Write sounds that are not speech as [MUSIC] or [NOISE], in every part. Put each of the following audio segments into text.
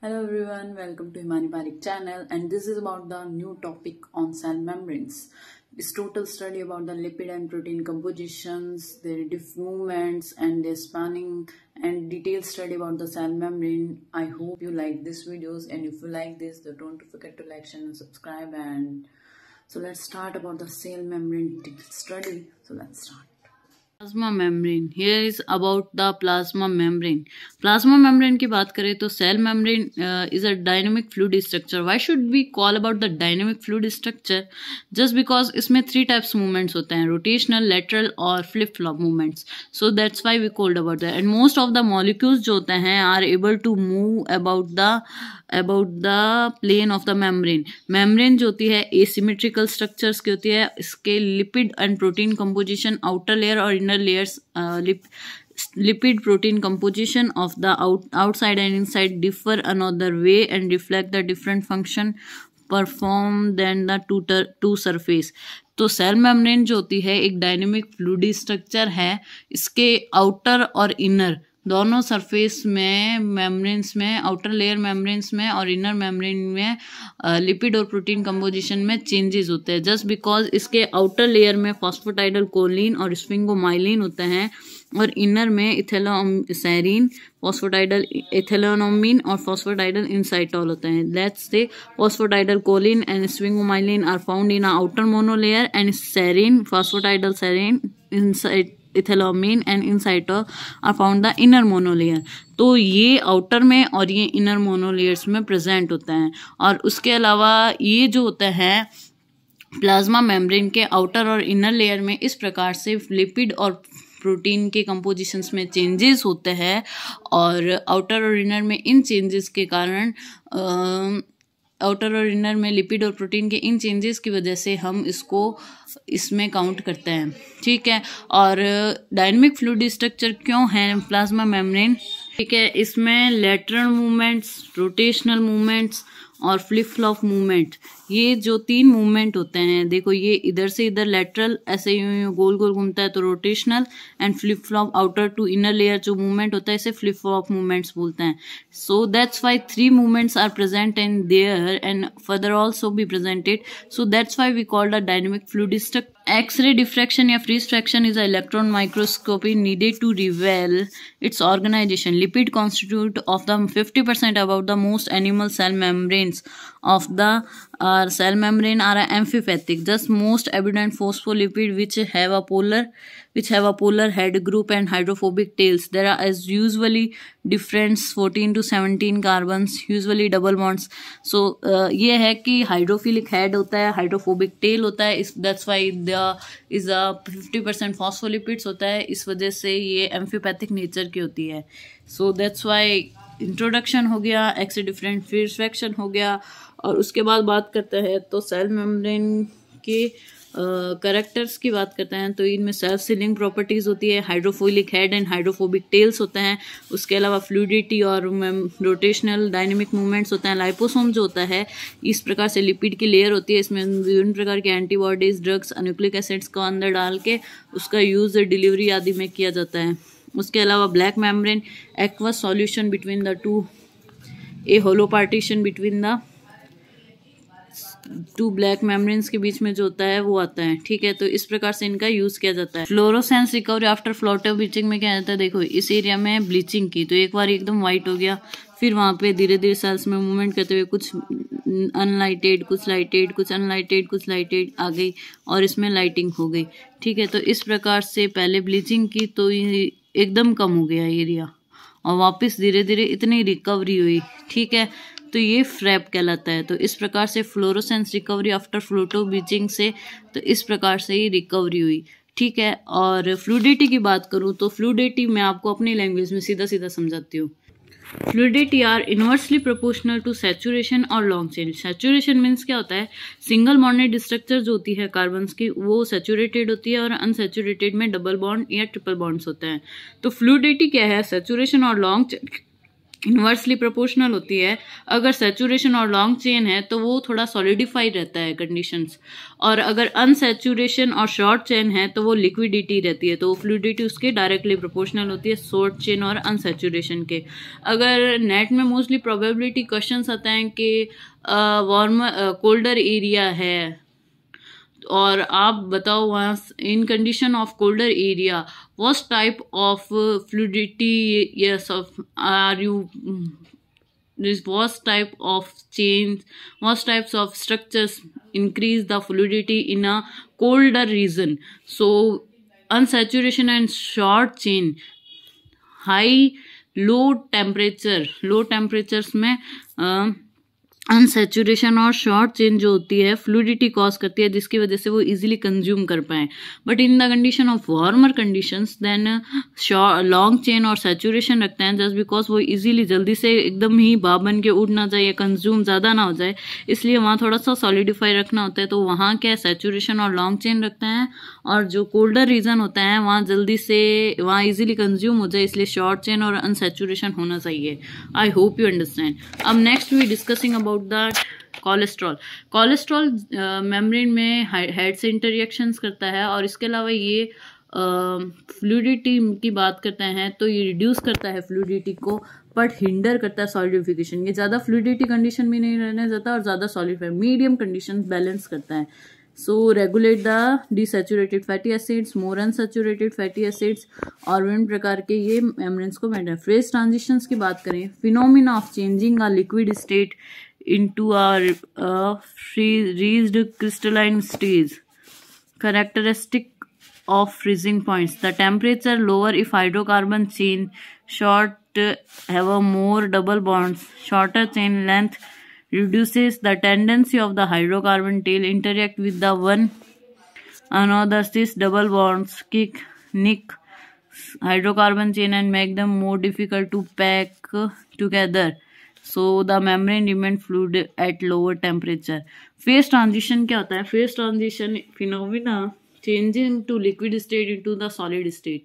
Hello everyone, welcome to Himani Parik channel and this is about the new topic on cell membranes. This total study about the lipid and protein compositions, their movements and their spanning and detailed study about the cell membrane. I hope you like these videos and if you like this, don't forget to like, share and subscribe and so let's start about the cell membrane study. So let's start. Plasma membrane here is about the plasma membrane plasma membrane की बात करें तो cell membrane is a dynamic fluid structure why should be call about the dynamic fluid structure just because इसमें three types movements होते हैं rotational lateral और flip flop movements so that's why we called about the and most of the molecules जो होते हैं are able to move about the about the plane of the membrane membrane जो होती है asymmetrical structures की होती है इसके lipid and protein composition outer layer और inner layers uh, lip, lipid protein composition of the out, outside and inside differ another way and reflect the different function perform then the two two surface तो cell membrane जो होती है एक dynamic fluidy structure है इसके outer और inner दोनों surface में मेम्ब्रेन्स में आउटर लेयर मेम्ब्रेन्स में और इनर मेम्ब्रेन में लिपिड और प्रोटीन कंपोजिशन में चेंजेस होते हैं जस्ट बिकॉज इसके आउटर लेयर में फॉस्फोटाइडल कोलिन और स्पिंगोमाइलिन होते हैं और इनर में इथेलोसैरिन फॉस्फोटाइडल इथेलोनोमिन और फॉस्फोटाइडल इंसाइटॉल होते हैं let's say phosphatidyl choline and sphingomyelin are found in outer monolayer and serine phosphatidyl serine inside ethanolamine and inositol are found the inner monolayer तो ये आउटर में और ये इनर मोनोलेयर्स में प्रेजेंट होता है और उसके अलावा ये जो होता है प्लाज्मा मेम्ब्रेन के आउटर और इनर लेयर में इस प्रकार से लिपिड और प्रोटीन के कंपोजिशंस में चेंजेस होते हैं और आउटर और इनर में इन चेंजेस के कारण आ, आउटर और इनर में लिपिड और प्रोटीन के इन चेंजेस की वजह से हम इसको इसमें काउंट करते हैं ठीक है और डायनेमिक फ्लूड स्ट्रक्चर क्यों है प्लाज्मा मेम्ब्रेन ठीक है इसमें लेटरल मूवमेंट्स रोटेशनल मूवमेंट्स और फ्लिप फ्लॉप मूवमेंट ये जो तीन मूवमेंट होते हैं देखो ये इधर से इधर लेटरल ऐसे यूं यूं गोल गोल घूमता है तो rotational and flip flop outer to inner layer जो मूवमेंट होता है इसे फ्लिप फ्लॉप मूवमेंट्स बोलते हैं so that's why three movements are present in there and further also be presented so that's why we called a dynamic fluid structure X-ray diffraction or freeze fraction is an electron microscopy needed to reveal its organization. Lipid constitute of the 50% about the most animal cell membranes of the uh, cell membrane are amphipathic thus most abundant phospholipid which have a polar which have a polar head group and hydrophobic tails there are as usually difference 14 to 17 carbons usually double bonds so uh, ये है कि hydrophilic head होता है hydrophobic tell होता है इस that's why the is a 50 percent phospholipids होता है इस वजह से ये एम्फीपैथिक नेचर की होती है सो दैट्स वाई इंट्रोडक्शन हो गया एक्से डिफरेंट फिर सेक्शन हो गया और उसके बाद बात करते हैं तो सेल मेम्ब्रेन के करेक्टर्स की बात करते हैं तो इनमें सेल्फ सीलिंग प्रॉपर्टीज़ होती है hydrophilic head and hydrophobic tails होते हैं उसके अलावा फ्लूडिटी और रोटेशनल डायनेमिक मूवमेंट्स होते हैं लाइपोसोम जो होता है इस प्रकार से लिपिड की लेयर होती है इसमें विभिन्न प्रकार के एंटीबॉडीज़ ड्रग्स अन्यूक्लिक एसिड्स को अंदर डाल के उसका यूज़ डिलीवरी आदि में किया जाता है उसके अलावा black membrane aqueous solution between the two a hollow partition between the two black membranes के बीच में जो होता है वो आता है ठीक है तो इस प्रकार से इनका यूज किया जाता है fluorescence recovery after photo bleaching में क्या जाता है देखो इस एरिया में ब्लीचिंग की तो एक बार एकदम व्हाइट हो गया फिर वहाँ पे धीरे धीरे सेल्स में मूवमेंट करते हुए कुछ अनलाइटेड कुछ लाइटेड कुछ अनलाइटेड कुछ लाइटेड आ गई और इसमें लाइटिंग हो गई ठीक है तो इस प्रकार से पहले ब्लीचिंग की तो ये एकदम कम हो गया एरिया और वापस धीरे धीरे इतनी रिकवरी हुई ठीक है तो ये फ्रैप कहलाता है तो इस प्रकार से fluorescence recovery after photo bleaching से तो इस प्रकार से ही रिकवरी हुई ठीक है और फ्लूडिटी की बात करूँ तो फ्लूडिटी मैं आपको अपनी लैंग्वेज में सीधा सीधा समझाती हूँ fluidity are inversely proportional to saturation और लॉन्ग चेन सेचुरेशन मीन्स क्या होता है सिंगल बॉन्डेड स्ट्रक्चर जो होती है कार्बन्स की वो सेचुरेटेड होती है और अनसेचुरेटेड में डबल बॉन्ड या ट्रिपल बॉन्ड्स होते हैं तो फ्लूडिटी क्या है सेचुरेशन और लॉन्ग इन्वर्सली प्रोपोर्शनल होती है अगर सेचुरेशन और लॉन्ग चेन है तो वो थोड़ा सॉलिडिफाइड रहता है कंडीशंस और अगर अनसेचुरेशन और शॉर्ट चेन है तो वो लिक्विडिटी रहती है तो वो फ्लूडिटी उसके डायरेक्टली प्रोपोर्शनल होती है शॉर्ट चेन और अनसेचुरेशन के अगर नेट में मोस्टली प्रोबेबिलिटी क्वेश्चन आते हैं कि वार्म कोल्डर एरिया है और आप बताओ वहाँ in condition of colder area what type of fluidity yes of are you this what type of change what types of structures increase the fluidity in a colder region so unsaturation and short chain high low temperature low temperatures में unsaturation और short chain जो होती है fluidity cause करती है जिसकी वजह से वो इजीली कंज्यूम कर पाए but in the condition of warmer condition then long chain और सेचुरेशन रखते हैं जस्ट बिकॉज वो इजीली जल्दी से एकदम ही बाब बन के उड़ ना जाए या कंज्यूम ज़्यादा ना हो जाए इसलिए वहाँ थोड़ा सा सॉलिडिफाई रखना होता है तो वहाँ क्या सेचुरेशन और लॉन्ग चेन रखते हैं और जो कोल्डर रीजन होता है वहाँ जल्दी से वहाँ ईजिली कंज्यूम हो जाए इसलिए शॉर्ट चेन और अनसेचुरेशन होना चाहिए आई होप यू अंडरस्टैंड अब next we discussing about about the cholesterol cholesterol membrane में हेड से इंटरेक्शंस करता है और इसके अलावा ये फ्लूडिटी uh, की बात करते हैं तो ये रिड्यूस करता है फ्लूडिटी को बट हिंडर करता है सॉलिडिफिकेशन ये ज़्यादा फ्लूडिटी कंडीशन में नहीं रहने जाता और ज़्यादा सॉलिडिफाई मीडियम कंडीशन बैलेंस करता है so regulate the desaturated fatty acids more unsaturated fatty acids और विभिन्न प्रकार के ये मेमरेंस को मैटर फ्रेज ट्रांजिशंस की बात करें phenomena of changing a liquid state into a uh, freezed crystalline stage. Characteristic of freezing points. The temperature lower if hydrocarbon chain short uh, have a more double bonds. Shorter chain length reduces the tendency of the hydrocarbon tail interact with the one another cis double bonds kick nick hydrocarbon chain and make them more difficult to pack together. So the membrane remain fluid at lower temperature phase transition क्या होता है phase transition phenomena to liquid state in to the solid state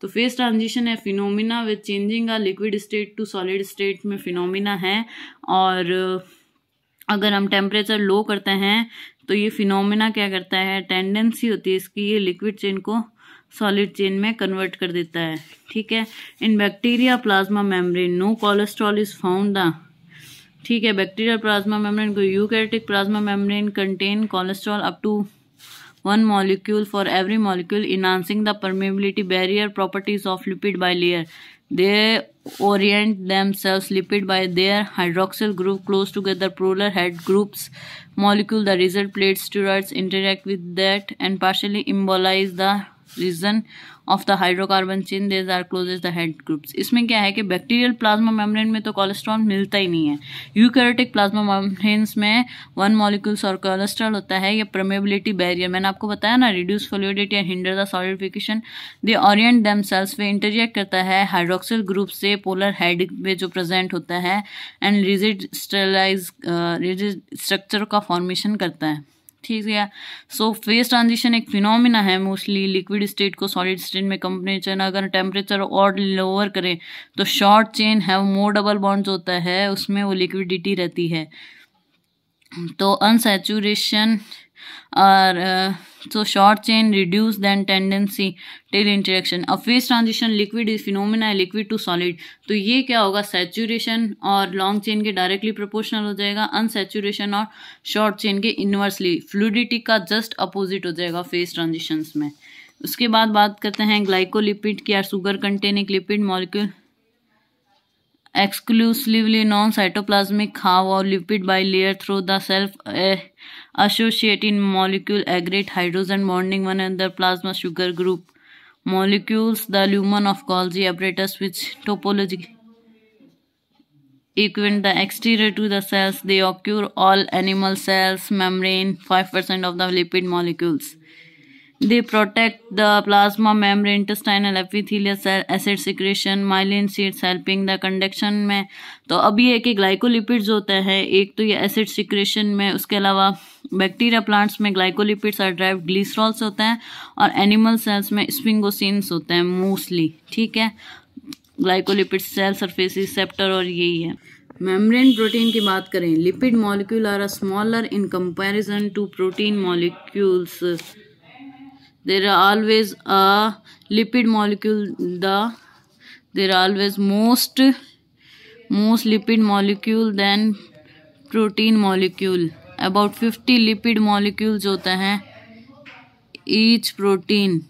तो phase transition है phenomena with changing a liquid state to solid state में phenomena है और uh, अगर हम टेम्परेचर लो करते हैं तो ये फिनोमिना क्या करता है टेंडेंसी होती है इसकी ये लिक्विड चेन को सॉलिड चेन में कन्वर्ट कर देता है ठीक है in bacteria plasma membrane no cholesterol is found the ठीक है बैक्टीरियल प्लाज्मा मेम्ब्रेन को eukaryotic plasma membrane contain cholesterol up to one molecule for every molecule enhancing the permeability barrier properties of lipid bilayer they orient themselves lipid by their hydroxyl group close together polar head groups molecule the result plates स्टूर interact with that and partially immobilize the region of the hydrocarbon chain these are close the head groups इसमें क्या है कि bacterial plasma membrane में तो cholesterol मिलता ही नहीं है यूकेरेटिक प्लाज्मा मेम्ब्रेन्स में वन मॉलिक्यूल्स और कोलेस्ट्रॉल होता है या प्रमेबिलिटी बैरियर मैंने आपको बताया ना रिड्यूस फ्लूडिट या hinder the solidification they orient themselves way interject करता है हाइड्रोक्सिल ग्रुप से पोलर हेड में जो प्रेजेंट होता है and rigid stabilize rigid structure का फॉर्मेशन करता है ठीक है सो फेस ट्रांजिशन एक फिनोमिना है मोस्टली लिक्विड स्टेट को सॉलिड स्टेट में कंपनीचर अगर टेम्परेचर और लोअर करें तो शॉर्ट चेन है मोर डबल बॉन्ड्स होता है उसमें वो लिक्विडिटी रहती है तो अनसेचुरेशन और so short chain reduce than tendency tail interaction अब phase transition liquid is phenomena liquid to solid तो ये क्या होगा सेचुरेशन और लॉन्ग चेन के डायरेक्टली प्रोपोर्शनल हो जाएगा अनसेचुरेशन और शॉर्ट चेन के इनवर्सली फ्लूडिटी का जस्ट अपोजिट हो जाएगा फेस ट्रांजिशन में उसके बाद बात करते हैं ग्लाइकोलिपिड की are sugar containing lipid molecule exclusively non cytoplasmic half और lipid bilayer through the self associate in molecule aggregate hydrogen bonding one another plasma sugar group molecules the lumen of Golgi apparatus which topology equivalent the exterior to the cells they occur all animal cells membrane 5% of the lipid molecules they protect the plasma membrane intestinal epithelial cell acid secretion myelin sheets helping the conduction में तो अभी है कि glycolipids होते हैं एक तो ये एसिड सिक्रेशन में उसके अलावा बैक्टीरिया प्लांट्स में ग्लाइकोलिपिड्स और ड्राइव ग्लिसरॉल्स होते हैं और एनिमल सेल्स में स्पिंगोसिन्स होते हैं मोस्टली ठीक है ग्लाइकोलिपिड्स सेल सरफेस सेप्टर और यही है मेम्ब्रेन प्रोटीन की बात करें lipid molecule are smaller in comparison to protein molecules there are always a lipid molecule the there are always most most lipid molecule than protein molecule about fifty lipid molecules होते हैं each protein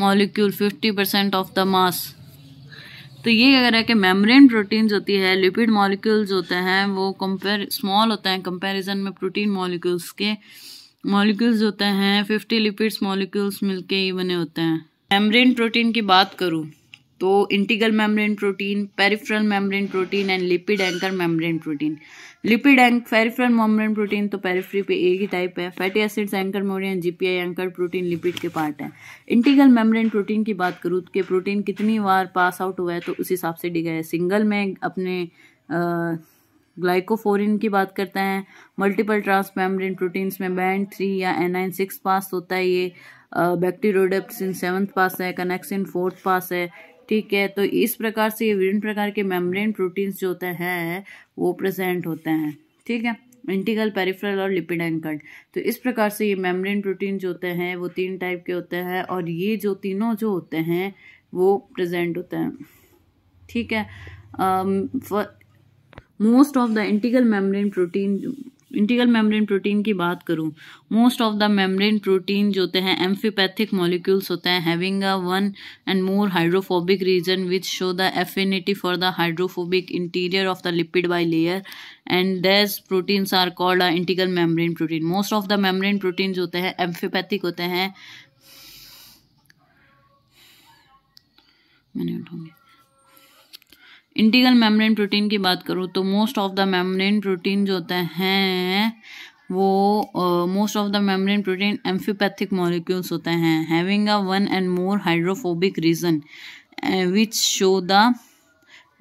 molecule fifty percent of the mass तो ये क्या कह रहा है कि membrane proteins होती है लिपिड मॉलिक्यूल्स होते हैं वो कंपेयर स्मॉल होते हैं कंपैरिजन में प्रोटीन मॉलिक्यूल्स के मॉलिक्यूल्स होते हैं फिफ्टी लिपिड्स मॉलिक्यूल्स मिलके ही बने होते हैं मेम्ब्रेन प्रोटीन की बात करूँ तो integral membrane protein peripheral membrane protein and lipid anchor membrane protein lipid एंक पेरिफ्रल मेम्ब्रेन प्रोटीन तो पेरिफ्री पे एक ही टाइप है फैटी एसिड्स एंकर मोरियन जीपीआई एंकर प्रोटीन लिपिड के पार्ट हैं इंटीगल मेम्ब्रेन प्रोटीन की बात करूँ तो प्रोटीन कितनी बार पास आउट हुआ है तो उस हिसाब से डिगा है सिंगल में अपने ग्लाइकोफोरिन की बात करते हैं मल्टीपल मेम्ब्रेन प्रोटीन्स में बैंड थ्री या एन आइन सिक्स पास होता है ये इन सेवन्थ पास है कनेक्सिन फोर्थ पास है ठीक है तो इस प्रकार से ये विभिन्न प्रकार के मेम्ब्रेन प्रोटीन्स जो होते हैं वो प्रेजेंट होते हैं ठीक है इंटीगल पेरिफेरल और लिपिड एंकर्ड तो इस प्रकार से ये मेम्ब्रेन प्रोटीन जो होते हैं वो तीन टाइप के होते हैं और ये जो तीनों जो होते हैं वो प्रेजेंट होते हैं ठीक है most of the integral membrane protein integral membrane protein की बात करूं most of the membrane protein जो होते हैं एम्फीपैथिक मॉलिक्यूल्स होते हैं having a one and more hydrophobic region which show the affinity for the hydrophobic interior of the lipid bilayer and these proteins are called a integral membrane protein most of the membrane protein होते हैं amphipathic होते हैं मैंने उठाऊंगी integral membrane protein की बात करूँ तो most of the membrane protein जो होते हैं वो most of the membrane protein amphipathic molecules होते हैं having a one and more hydrophobic region which show the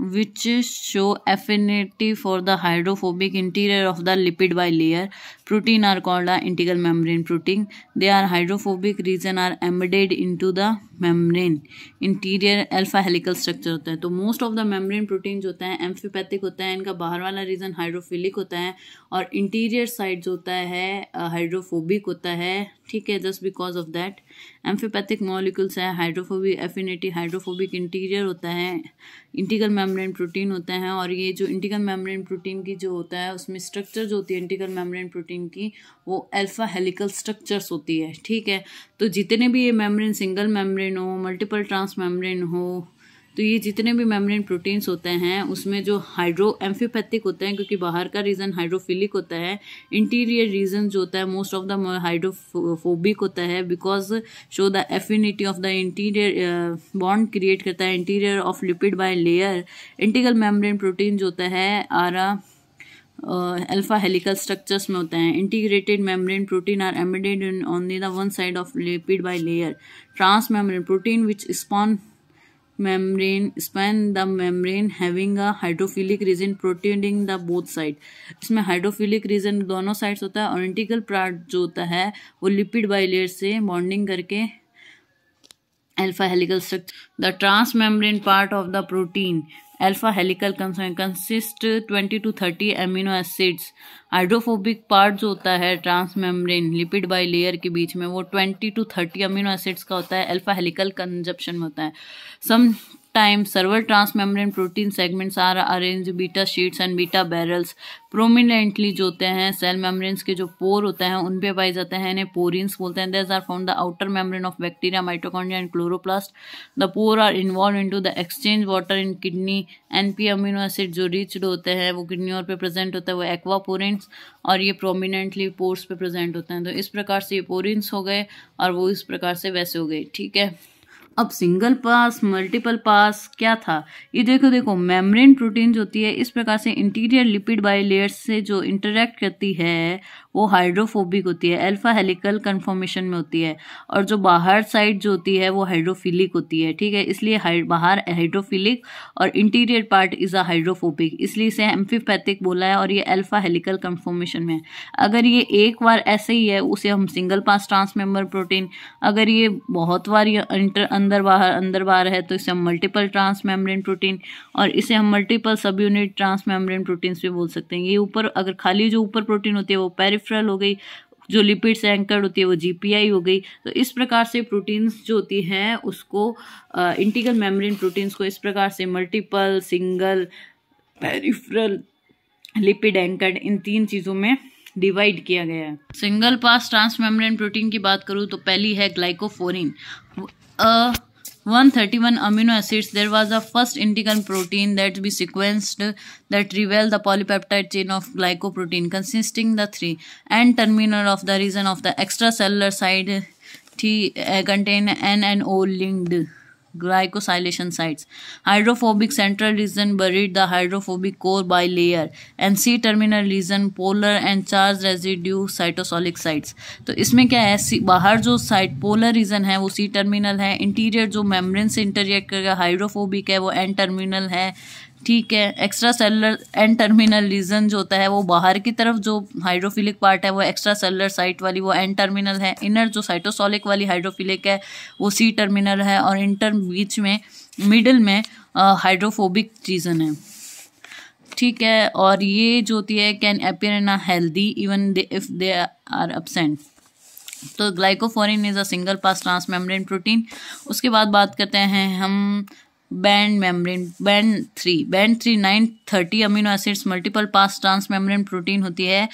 which show affinity for the hydrophobic interior of the lipid by layer protein are called the integral membrane protein they are hydrophobic region are embedded into the membrane interior alpha helical structure होता है तो most of the membrane protein जो होता है amphipathic होता है इनका बाहर वाला रीजन हाइड्रोफिलिक होता है और इंटीरियर साइड जो होता है हाइड्रोफोबिक होता है ठीक है just because of that amphipathic molecules है हाइड्रोफोबिक एफिनिटी हाइड्रोफोबिक इंटीरियर होता है इंटीगल मेम्ब्रेन मेम्ब्रेन प्रोटीन होता है और ये जो इंटीगल मेम्ब्रेन प्रोटीन की जो होता है उसमें स्ट्रक्चर जो होती है इंटीगल मेम्ब्रेन प्रोटीन की वो अल्फ़ा हेलिकल स्ट्रक्चर्स होती है ठीक है तो जितने भी ये मेम्ब्रेन सिंगल मेम्ब्रेन हो मल्टीपल ट्रांस मेम्ब्रेन हो तो ये जितने भी मेम्ब्रेन प्रोटीन्स होते हैं उसमें जो हाइड्रो एम्फीपैथिक होते हैं क्योंकि बाहर का रीज़न हाइड्रोफिलिक होता है इंटीरियर रीजन जो होता है मोस्ट ऑफ द हाइड्रोफोबिक होता है because show the affinity of the interior bond create करता है interior of lipid bilayer integral membrane protein जो होता है आरा अल्फा हेलिकल स्ट्रक्चर्स में होते हैं integrated membrane protein are embedded in only the one side of lipid bilayer transmembrane protein which span membrane span the membrane having a hydrophilic region protruding the both side इसमें hydrophilic region दोनों sides होता है ornamental part जो होता है वो lipid bilayer से bonding करके alpha helical structure the transmembrane part of the protein alpha helical consist 20 to 30 amino acids hydrophobic part जो होता है ट्रांसमेम्ब्रेन लिपिड बाई लेयर के बीच में वो 20 टू 30 अमीनो एसिड्स का होता है अल्फा हेलिकल कंजप्शन में होता है some time several transmembrane protein segments are arrange beta sheets and beta barrels prominently जो होते हैं सेल मेम्ब्रेन्स के जो पोर होते हैं उन पे पाए जाते हैं इन्हें पोरिन्स बोलते हैं these are from the outer membrane of bacteria mitochondria and chloroplast the pore are involved in to the exchange water in kidney NP amino acid जो रिच्ड होते हैं वो किडनी और पे प्रेजेंट होते हैं वो एक्वापोरेंट्स और ये प्रोमिनेंटली पोर्स पे प्रेजेंट होते हैं तो इस प्रकार से ये पोरिन्स हो गए और वो इस प्रकार से वैसे हो गए ठीक है अब सिंगल पास मल्टीपल पास क्या था ये देखो देखो मेम्ब्रेन प्रोटीन जो होती है इस प्रकार से इंटीरियर लिपिड बाई लेयर्स से जो इंटरेक्ट करती है वो हाइड्रोफोबिक होती है अल्फा हेलिकल कन्फॉर्मेशन में होती है और जो बाहर साइड जो होती है वो हाइड्रोफिलिक होती है ठीक है इसलिए बाहर हाइड्रोफिलिक और interior part is a hydrophobic इसलिए इसे एम्फीपैथिक बोला है और ये अल्फा हेलिकल कन्फॉर्मेशन में है अगर ये एक बार ऐसे ही है उसे हम single pass transmembrane protein अगर ये बहुत बार ये अंदर बाहर अंदर बाहर है तो इसे हम मल्टीपल ट्रांस मेम्ब्रेन प्रोटीन और इसे हम मल्टीपल सब यूनिट ट्रांस मेम्ब्रेन प्रोटीन्स भी बोल सकते हैं ये ऊपर अगर खाली जो ऊपर प्रोटीन होती है वो पैरिफ पेरिफ्रल हो गई जो लिपिड्स एंकर्ड होती है वो जीपीआई हो गई तो इस प्रकार से प्रोटीन्स जो होती हैं उसको इंटीगल मेम्ब्रेन प्रोटीन्स को इस प्रकार से multiple single peripheral lipid anchored इन तीन चीज़ों में डिवाइड किया गया है single pass transmembrane protein की बात करूँ तो पहली है glycophorin 131 amino acids there was a first integral protein that we sequenced that revealed the polypeptide chain of glycoprotein consisting the three and terminal of the region of the extracellular side T uh, contain N and O linked glycosylation sites hydrophobic central region buried the hydrophobic core bilayer and C terminal region polar and charge residue cytosolic sites तो इसमें क्या है सी बाहर जो site polar region है वो C terminal है interior जो मेम्ब्रेन से इंटरक्ट करेगा हाइड्रोफोबिक है वो एन टर्मिनल है ठीक है extracellular N terminal region जो होता है वो बाहर की तरफ जो हाइड्रोफिलिक पार्ट है वो एक्स्ट्रा सेलर साइट वाली वो एंड टर्मिनल है इनर जो साइटोसोलिक वाली हाइड्रोफिलिक है वो सी टर्मिनल है और इंटर बीच में मिडल में हाइड्रोफोबिक रीजन है ठीक है और ये जो होती है can appear in a healthy even they if they are absent तो glycophorin is a single pass transmembrane protein उसके बाद बात करते हैं हम band membrane band three band three nine thirty amino acids multiple pass transmembrane protein होती है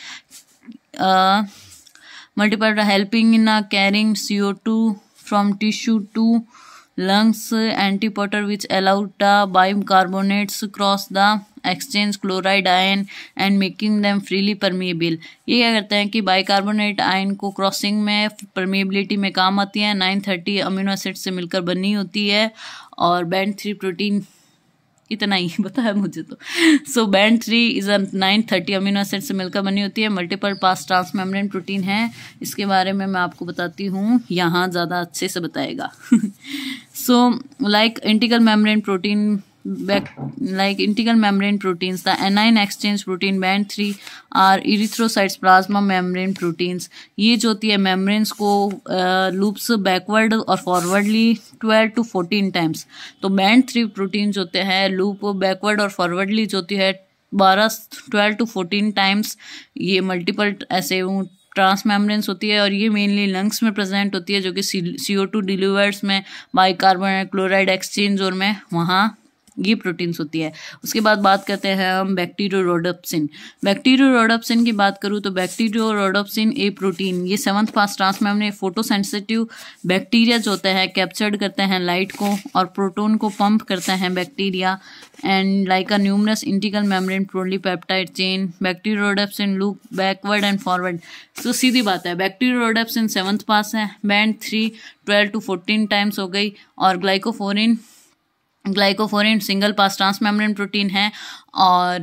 multiple helping in carrying C O two from tissue to lungs antiporter which allowed the carbonates cross the exchange chloride ion and making them freely permeable ये क्या करते हैं कि bicarbonate ion को crossing में permeability में काम आती है नाइन थर्टी अमीनो एसिड से मिलकर बनी होती है और बैंड थ्री प्रोटीन इतना ही पता [LAUGHS] है मुझे तो so band three is nine thirty amino acid से मिलकर बनी होती है मल्टीपल पास ट्रांसमेम्ब्रेन प्रोटीन है इसके बारे में मैं आपको बताती हूँ यहाँ ज़्यादा अच्छे से बताएगा so like integral membrane protein back, like integral membrane proteins. The anion exchange protein band three are erythrocytes plasma membrane proteins ये जो होती है मेम्ब्रेन्स को लूप्स uh, बैकवर्ड और forwardly twelve to fourteen times तो बैंड थ्री प्रोटीन जो होते हैं लूप बैकवर्ड और फॉरवर्डली जो होती है बारह ट्वेल्व टू फोर्टीन टाइम्स ये मल्टीपल ऐसे ट्रांसमेम्ब्रेंस होती है और ये मेनली लंग्स में प्रेजेंट होती है जो कि सी ओ टू डिलीवर्स में बाइकार्बोनेट क्लोराइड एक्सचेंज और में वहाँ ये प्रोटीन्स होती है उसके बाद बात करते हैं हम बैक्टीरियो बैक्टीरियो रोडोप्सिन की बात करूँ तो बैक्टीरियो रोडोप्सिन ए प्रोटीन ये सेवन्थ पास ट्रांस में हमने सेंसिटिव बैक्टीरिया जो होते हैं कैप्चर्ड करते हैं लाइट को और प्रोटोन को पंप करते हैं bacteria and like a numerous membrane membrane polypeptide chain bacterio bacteriorhodopsin look backward and forward तो सीधी बात है बैक्टीरियो बैक्टीरियोडोडोप्सिन सेवन्थ पास है band three twelve to fourteen times हो गई और glycophorin glycophorin single pass membrane protein है और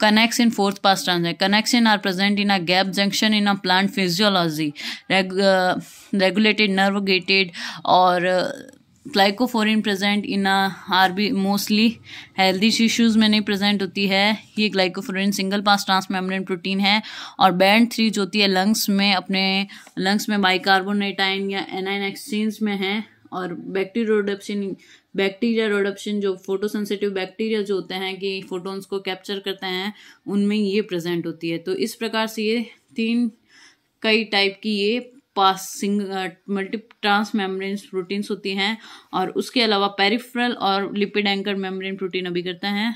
connexin fourth pass trans है connexin are present in a gap junction in a plant physiology regulated nerve gated और glycophorin present in are B mostly healthy tissues में नहीं present होती है ये glycophorin single pass membrane protein है और band three जो होती है लंग्स में अपने लंग्स में बाइकार्बोनेटाइन या एनाइन एक्सचेंज में है और बैक्टीरियोडेप्सिन बैक्टीरिया रोडप्शन जो सेंसिटिव बैक्टीरिया जो होते हैं कि फोटोन्स को कैप्चर करते हैं उनमें ये प्रेजेंट होती है तो इस प्रकार से ये तीन कई टाइप की ये passing multi transmembrane proteins होती हैं और उसके अलावा पेरिफ्रल और लिपिड एंकर मेम्ब्रेन प्रोटीन अभी करते हैं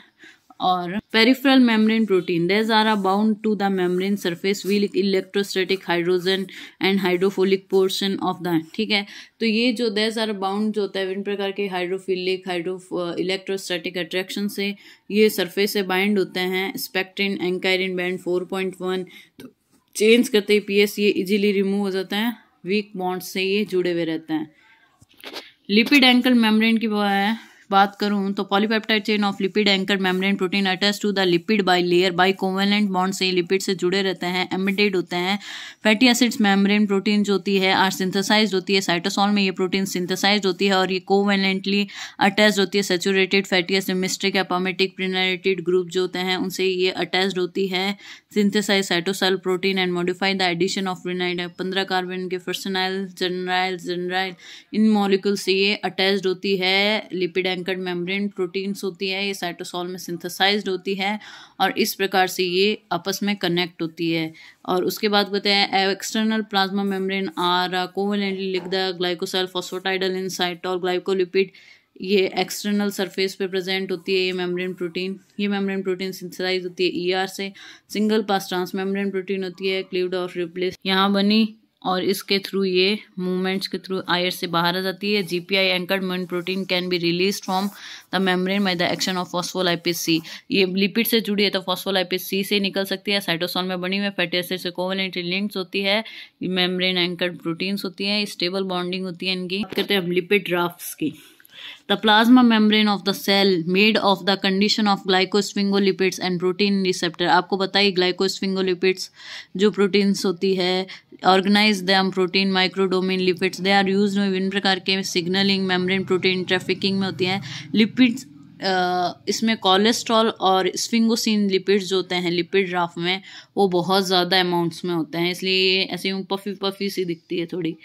or membrane protein protein. Are are bound to the membrane surface via electrostatic hydrogen and hydrophilic portion of the ठीक है तो ये जो देज आर बाउंड जो होता है विभिन्न प्रकार के हाइड्रोफिलिक हाइड्रो इलेक्ट्रोस्टेटिक अट्रैक्शन से ये सरफेस से बाइंड होते हैं spectrin ankyrin band four point one तो चेंज करते ही एस ये इजिली रिमूव हो जाता है वीक बॉन्ड्स से ये जुड़े हुए रहते हैं लिपिड एंकल मेम्ब्रेन की वो है बात करूँ तो polypeptide chain of lipid anchor membrane protein attach to the lipid bilayer by covalent bond से लिपिड से जुड़े रहते हैं एमिटेड होते हैं फैटी एसिड्स मेम्ब्रेन प्रोटीन जो होती है आर सिंथेसाइज होती है साइटोसॉल में ये प्रोटीन सिंथेसाइज होती है और ये कोवेलेंटली अटैच होती है saturated fatty acid myristic palmitic prenylated group जो होते हैं उनसे ये अटैच होती है synthesize cytosol protein and modify the addition of prenyl पंद्रह कार्बन के फर्सनाइल जनराइल जनराइल इन मॉलिक्यूल से ये अटैच होती है लिपिड एंकर्ड मेम्ब्रेन प्रोटीन्स होती है ये साइटोसॉल में सिंथेसाइज होती है और इस प्रकार से ये आपस में कनेक्ट होती है और उसके बाद बताया external plasma membrane are covalently linked the phosphatidyl inositol glycolipid ये एक्सटर्नल सरफेस पे प्रेजेंट होती है ये मेम्ब्रेन प्रोटीन ये मेम्ब्रेन प्रोटीन सिंथेसाइज होती है ईआर e से single pass transmembrane protein होती है क्लीव्ड ऑफ रिप्लेस यहाँ बनी और इसके थ्रू ये मूवमेंट्स के थ्रू आयर से बाहर आ जाती है जीपीआई एंकर्ड मोन protein can be released from the membrane by the action of phospholipase C ये लिपिड से जुड़ी है तो फॉस्फोलाइपिस सी से निकल सकती है साइटोसॉल में बनी हुई फैटी एसिड से कोवलेंटली लिंक्स होती है मेम्ब्रेन एंकर्ड प्रोटीन्स होती हैं स्टेबल बॉन्डिंग होती है इनकी करते हैं लिपिड ड्राफ्ट की The plasma membrane of the cell made of the condition of glycosphingolipids and protein receptor. आपको बताइए glycosphingolipids जो proteins होती है organize them protein microdomain lipids they are use में विभिन्न प्रकार के सिग्नलिंग मेम्ब्रेन प्रोटीन ट्रैफिकिंग में होती हैं लिपिड्स इसमें कोलेस्ट्रॉल और स्फिंगोसिन लिपिड्स जो होते हैं लिपिड राफ में वो बहुत ज़्यादा अमाउंट्स में होते हैं इसलिए ऐसे पफी पफी सी दिखती है थोड़ी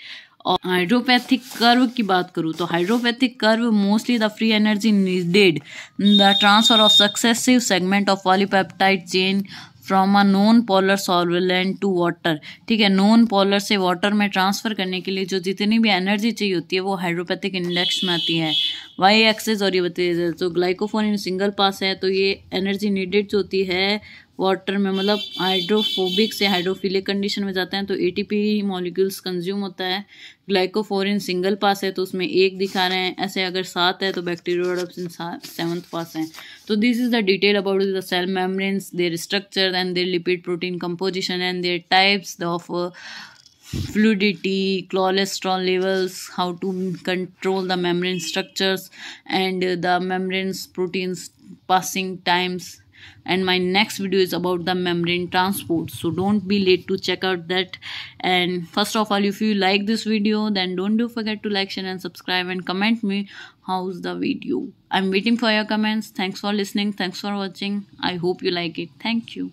और हाइड्रोपैथिक कर्व की बात करूँ तो hydropathic curve mostly the free energy needed the transfer of successive segment of polypeptide chain from a non polar solvent to water ठीक है नॉन पोलर से वाटर में ट्रांसफर करने के लिए जो जितनी भी एनर्जी चाहिए होती है वो हाइड्रोपैथिक इंडेक्स में आती है वाई एक्सेस और ये बताइए तो ग्लाइकोफोन इन सिंगल पास है तो ये एनर्जी नीडेड जो होती है वाटर में मतलब हाइड्रोफोबिक से हाइड्रोफिलिक कंडीशन में जाते हैं तो एटीपी मॉलिक्यूल्स कंज्यूम होता है ग्लाइकोफोरिन सिंगल पास है तो उसमें एक दिखा रहे हैं ऐसे अगर सात है तो बैक्टीरियोडोप्सिन सेवन्थ पास हैं तो this is the detail about the cell membranes their structure and their lipid protein composition and their types of fluidity cholesterol levels how to control the membrane structures and the membranes proteins passing times and my next video is about the membrane transport so don't be late to check out that and first of all if you like this video then don't do forget to like share and subscribe and comment me how's the video i'm waiting for your comments thanks for listening thanks for watching i hope you like it thank you